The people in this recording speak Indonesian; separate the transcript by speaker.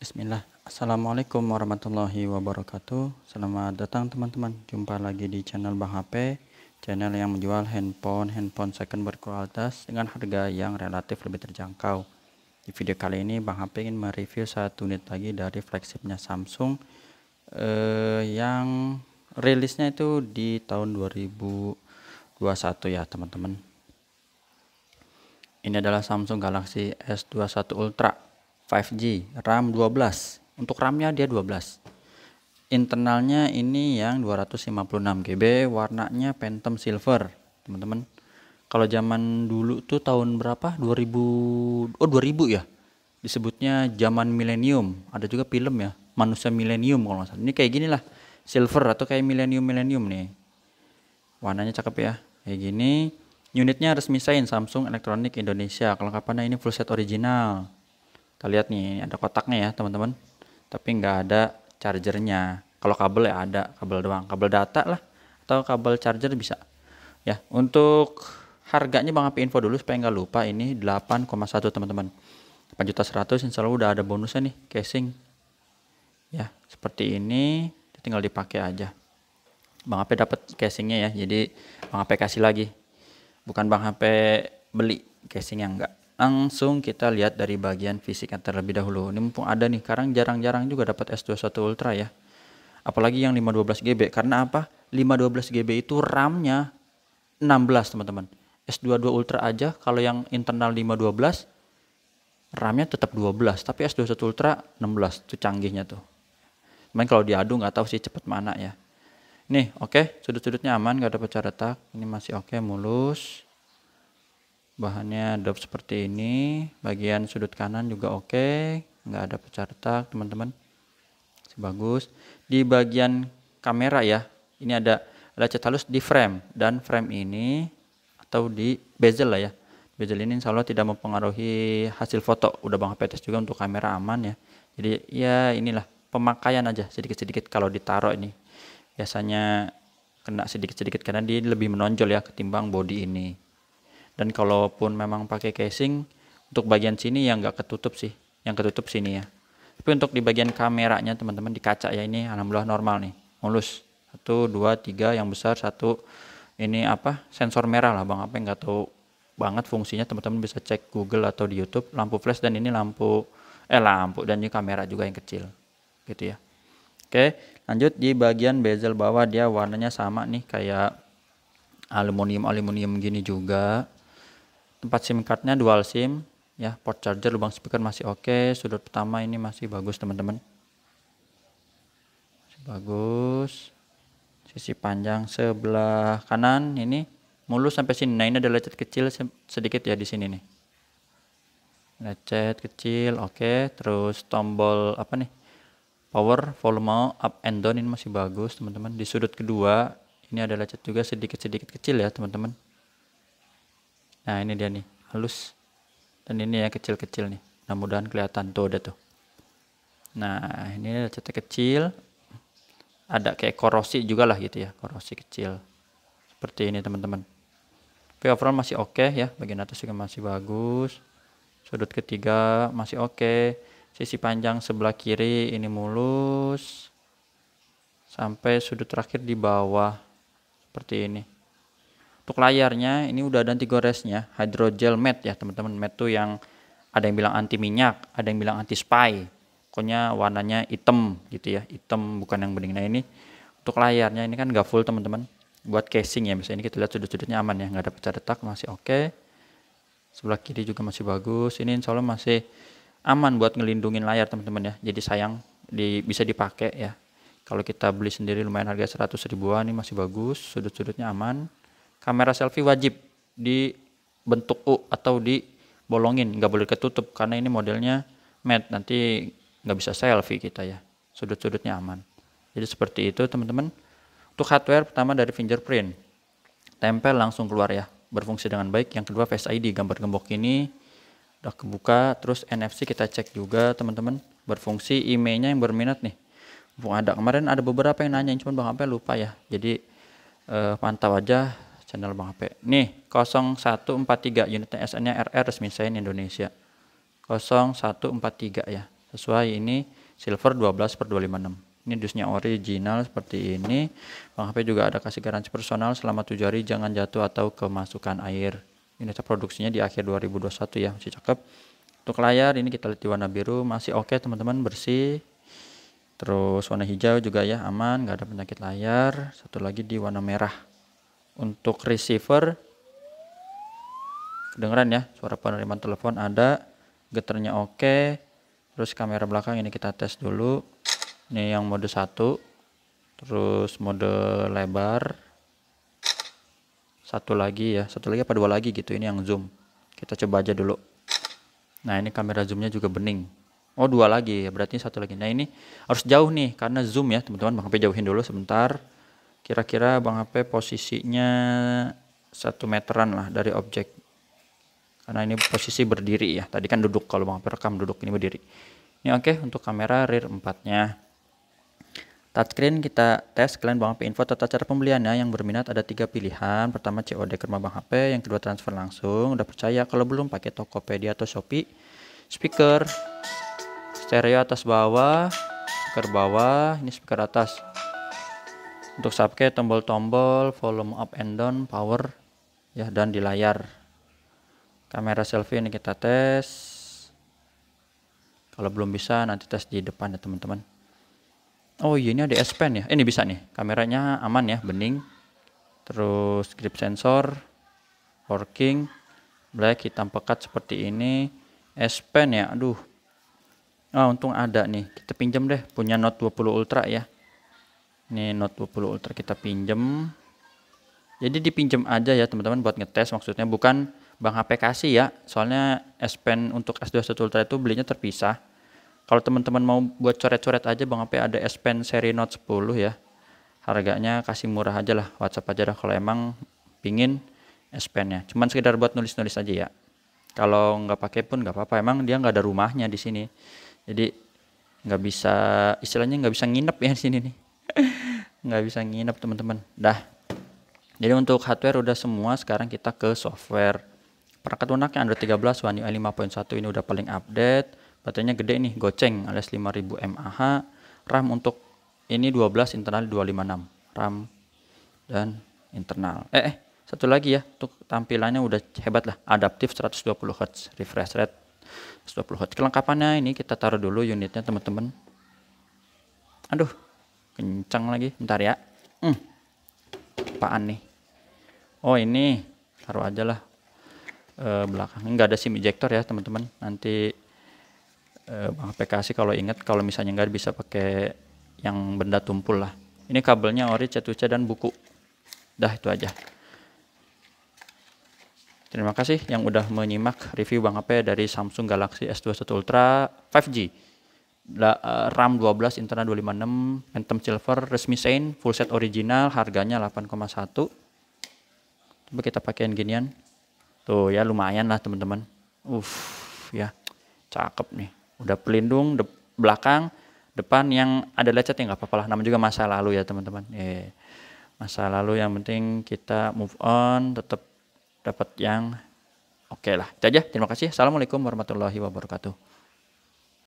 Speaker 1: Bismillah. Assalamualaikum warahmatullahi wabarakatuh. Selamat datang teman-teman. Jumpa lagi di channel Bang HP, channel yang menjual handphone handphone second berkualitas dengan harga yang relatif lebih terjangkau. Di video kali ini Bang HP ingin mereview satu unit lagi dari flagshipnya Samsung eh, yang rilisnya itu di tahun 2021 ya teman-teman. Ini adalah Samsung Galaxy S21 Ultra 5G, RAM 12. Untuk RAM-nya dia 12. Internalnya ini yang 256 GB, warnanya Phantom Silver, teman-teman. Kalau zaman dulu tuh tahun berapa? 2000 Oh, 2000 ya. Disebutnya zaman milenium. Ada juga film ya, Manusia Milenium kalau nggak salah. Ini kayak gini lah. Silver atau kayak milenium-milenium nih. Warnanya cakep ya. Kayak gini. Unitnya resmi sign Samsung Electronic Indonesia. Kelengkapannya ini full set original kita lihat nih ada kotaknya ya teman-teman tapi nggak ada chargernya kalau kabel ya ada kabel doang kabel data lah atau kabel charger bisa ya untuk harganya Bang Api info dulu supaya nggak lupa ini 8,1 teman-teman 8 juta 100 insya Allah udah ada bonusnya nih casing ya seperti ini tinggal dipakai aja Bang HP dapat casingnya ya jadi Bang HP kasih lagi bukan Bang HP beli casing yang enggak Langsung kita lihat dari bagian fisiknya terlebih dahulu. Ini mumpung ada nih, sekarang jarang-jarang juga dapat S21 Ultra ya. Apalagi yang 512 GB, karena apa? 512 GB itu RAM-nya 16 teman-teman. S22 Ultra aja, kalau yang internal 512, RAM-nya tetap 12, tapi S21 Ultra 16, itu canggihnya tuh. Main kalau diadu nggak tahu sih cepet mana ya. Nih, oke, okay, sudut-sudutnya aman, nggak ada pecah retak. Ini masih oke, okay, mulus bahannya drop seperti ini bagian sudut kanan juga oke okay. nggak ada pecah retak teman-teman sebagus. di bagian kamera ya ini ada ada cat halus di frame dan frame ini atau di bezel lah ya bezel ini Insyaallah tidak mempengaruhi hasil foto udah Bang HP tes juga untuk kamera aman ya jadi ya inilah pemakaian aja sedikit-sedikit kalau ditaruh ini biasanya kena sedikit-sedikit karena dia lebih menonjol ya ketimbang body ini dan kalaupun memang pakai casing untuk bagian sini yang nggak ketutup sih yang ketutup sini ya tapi untuk di bagian kameranya teman-teman di kaca ya ini alhamdulillah normal nih mulus satu dua tiga yang besar satu ini apa sensor merah lah bang apa yang nggak tahu banget fungsinya teman-teman bisa cek Google atau di YouTube lampu flash dan ini lampu eh lampu dan ini kamera juga yang kecil gitu ya Oke, lanjut di bagian bezel bawah dia warnanya sama nih kayak aluminium aluminium gini juga tempat SIM cardnya dual SIM ya port charger lubang speaker masih oke okay. sudut pertama ini masih bagus teman-teman bagus sisi panjang sebelah kanan ini mulus sampai sini nah ini ada lecet kecil sedikit ya di sini nih lecet kecil oke okay. terus tombol apa nih power volume up and down ini masih bagus teman-teman di sudut kedua ini ada lecet juga sedikit-sedikit kecil ya teman-teman nah ini dia nih halus dan ini ya kecil-kecil nih mudah-mudahan kelihatan tuh ada tuh nah ini ada cetek kecil ada kayak korosi juga lah gitu ya korosi kecil seperti ini teman-teman tapi overall masih oke okay ya bagian atas juga masih bagus sudut ketiga masih oke okay. sisi panjang sebelah kiri ini mulus sampai sudut terakhir di bawah seperti ini untuk layarnya ini udah ada anti goresnya hydrogel matte ya teman-teman matte tuh yang ada yang bilang anti minyak ada yang bilang anti spy pokoknya warnanya hitam gitu ya hitam bukan yang bening nah ini untuk layarnya ini kan gak full teman-teman buat casing ya misalnya ini kita lihat sudut-sudutnya aman ya nggak ada pecah retak masih oke okay. sebelah kiri juga masih bagus ini insya Allah masih aman buat ngelindungin layar teman-teman ya jadi sayang di, bisa dipakai ya kalau kita beli sendiri lumayan harga 100 ribuan ini masih bagus sudut-sudutnya aman kamera selfie wajib dibentuk U atau dibolongin, nggak boleh ketutup karena ini modelnya matte nanti nggak bisa selfie kita ya, sudut-sudutnya aman. Jadi seperti itu teman-teman. Untuk hardware pertama dari fingerprint, tempel langsung keluar ya, berfungsi dengan baik. Yang kedua Face ID, gambar gembok ini udah kebuka, terus NFC kita cek juga teman-teman, berfungsi IMEI-nya yang berminat nih. Bung ada kemarin ada beberapa yang nanya, cuman Bang Ampel lupa ya. Jadi eh, pantau aja channel Bang HP. Nih 0143 unit SN-nya RR resmi saya Indonesia. 0143 ya. Sesuai ini silver 12 per 256. Ini dusnya original seperti ini. Bang HP juga ada kasih garansi personal selama 7 hari jangan jatuh atau kemasukan air. Ini produksinya di akhir 2021 ya, masih cakep. Untuk layar ini kita lihat di warna biru masih oke okay, teman-teman, bersih. Terus warna hijau juga ya aman, nggak ada penyakit layar. Satu lagi di warna merah untuk receiver kedengeran ya suara penerimaan telepon ada geternya oke terus kamera belakang ini kita tes dulu ini yang mode satu, terus mode lebar satu lagi ya satu lagi apa dua lagi gitu ini yang zoom kita coba aja dulu nah ini kamera zoomnya juga bening oh dua lagi ya berarti satu lagi nah ini harus jauh nih karena zoom ya teman-teman makanya jauhin dulu sebentar kira-kira Bang HP posisinya satu meteran lah dari objek karena ini posisi berdiri ya tadi kan duduk kalau Bang HP rekam duduk ini berdiri ini oke okay, untuk kamera rear empatnya nya touchscreen kita tes kalian Bang HP info tata cara pembeliannya yang berminat ada tiga pilihan pertama COD ke rumah Bang HP yang kedua transfer langsung udah percaya kalau belum pakai Tokopedia atau Shopee speaker stereo atas bawah speaker bawah ini speaker atas untuk subke tombol-tombol volume up and down, power ya dan di layar. Kamera selfie ini kita tes. Kalau belum bisa nanti tes di depan ya teman-teman. Oh iya ini ada S Pen ya. Eh, ini bisa nih. Kameranya aman ya, bening. Terus grip sensor working black hitam pekat seperti ini. S Pen ya. Aduh, Oh, untung ada nih. Kita pinjam deh punya Note 20 Ultra ya ini Note 20 Ultra kita pinjem jadi dipinjem aja ya teman-teman buat ngetes maksudnya bukan bang HP kasih ya soalnya S Pen untuk S21 Ultra itu belinya terpisah kalau teman-teman mau buat coret-coret aja bang HP ada S Pen seri Note 10 ya harganya kasih murah aja lah WhatsApp aja lah. kalau emang pingin S pen ya cuman sekedar buat nulis-nulis aja ya kalau nggak pakai pun nggak apa-apa emang dia nggak ada rumahnya di sini jadi nggak bisa istilahnya nggak bisa nginep ya di sini nih nggak bisa nginep teman-teman dah jadi untuk hardware udah semua sekarang kita ke software perangkat lunaknya Android 13 One UI 5.1 ini udah paling update baterainya gede nih goceng alias 5000 mAh RAM untuk ini 12 internal 256 RAM dan internal eh, eh satu lagi ya untuk tampilannya udah hebat lah adaptif 120 Hz refresh rate 120 Hz kelengkapannya ini kita taruh dulu unitnya teman-teman aduh kencang lagi bentar ya hmm. apaan nih oh ini taruh aja lah e, belakang Enggak ada sim ejector ya teman-teman nanti e, bang sih kalau ingat kalau misalnya enggak bisa pakai yang benda tumpul lah ini kabelnya ori c dan buku dah itu aja Terima kasih yang udah menyimak review Bang HP dari Samsung Galaxy S21 Ultra 5G. Eh, RAM 12 internal 256 Phantom Silver resmi Saint, full set original harganya 8,1 coba kita pakaiin ginian tuh ya lumayan lah teman-teman uff ya cakep nih udah pelindung de belakang depan yang ada lecet ya nggak apa-apa lah namanya juga masa lalu ya teman-teman eh masa lalu yang penting kita move on tetap dapat yang oke okay lah itu aja terima kasih assalamualaikum warahmatullahi wabarakatuh